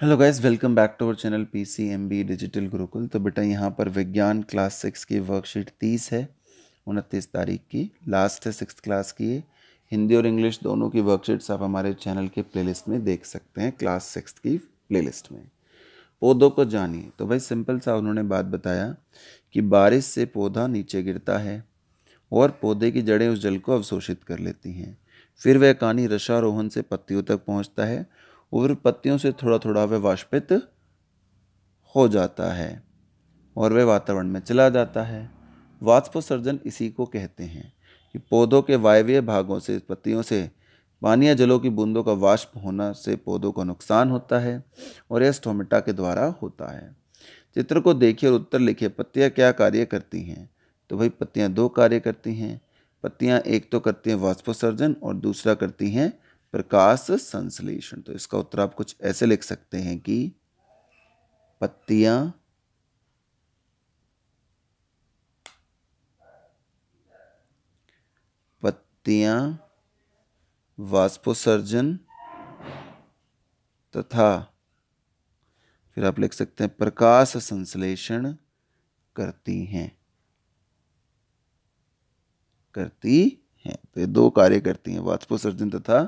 hello guys welcome back to our channel PCMB digital Gurukul तो बेटा यहाँ पर विज्ञान क्लास सिक्स की वर्कशीट तीस है उनतीस तारीख की लास्ट है सिक्स क्लास की हिंदी और इंग्लिश दोनों की वर्कशीट्स आप हमारे चैनल के प्लेलिस्ट में देख सकते हैं क्लास सिक्स की प्लेलिस्ट में पौधों को जानिए तो भाई सिंपल सा उन्होंने बात बताया कि बारिश से पौधा नीचे गिरता है और पौधे की जड़ें उस जल को अवशोषित कर लेती हैं फिर वह कहानी रसारोहण से पत्तियों तक पहुँचता है और पत्तियों से थोड़ा थोड़ा वह वाष्पित हो जाता है और वह वातावरण में चला जाता है वाष्पोसर्जन इसी को कहते हैं कि पौधों के वायव्य भागों से पत्तियों से पानी या जलों की बूंदों का वाष्प होना से पौधों को नुकसान होता है और यह स्टोमेटा के द्वारा होता है चित्र को देखिए और उत्तर लिखिए पत्तियाँ क्या कार्य करती हैं तो भाई पत्तियाँ दो कार्य करती हैं पत्तियाँ एक तो करती हैं वाष्पोसर्जन और दूसरा करती हैं प्रकाश संश्लेषण तो इसका उत्तर आप कुछ ऐसे लिख सकते हैं कि पत्तियां पत्तियां वाष्पोसर्जन तथा फिर आप लिख सकते हैं प्रकाश संश्लेषण करती हैं करती हैं तो ये दो कार्य करती हैं वाष्पोसर्जन तथा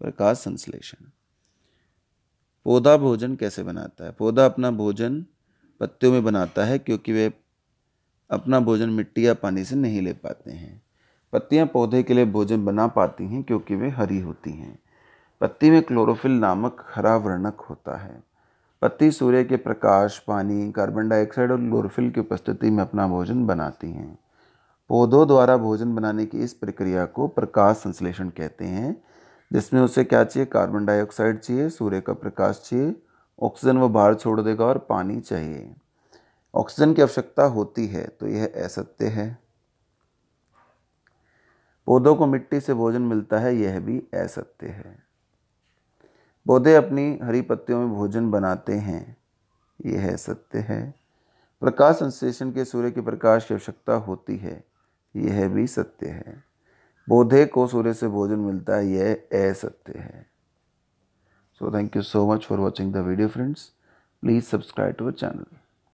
प्रकाश संश्लेषण पौधा भोजन कैसे बनाता है पौधा अपना भोजन पत्तियों में बनाता है क्योंकि वे अपना भोजन मिट्टी या पानी से नहीं ले पाते हैं पत्तियां पौधे के लिए भोजन बना पाती हैं क्योंकि वे हरी होती हैं पत्ती में क्लोरोफिल नामक हरा वर्णक होता है पत्ती सूर्य के प्रकाश पानी कार्बन डाइऑक्साइड और क्लोरोफिल की उपस्थिति में अपना भोजन बनाती हैं पौधों द्वारा भोजन बनाने की इस प्रक्रिया को प्रकाश संश्लेषण कहते हैं जिसमें उसे क्या चाहिए कार्बन डाइऑक्साइड चाहिए सूर्य का प्रकाश चाहिए ऑक्सीजन वह बाहर छोड़ देगा और पानी चाहिए ऑक्सीजन की आवश्यकता होती है तो यह असत्य है पौधों को मिट्टी से भोजन मिलता है यह भी असत्य है पौधे अपनी हरी पत्तियों में भोजन बनाते हैं यह सत्य है प्रकाश संश्लेषण के सूर्य के प्रकाश की आवश्यकता होती है यह भी सत्य है बोधे को सूर्य से भोजन मिलता है यह सत्य है so thank you so much for watching the video friends please subscribe to our channel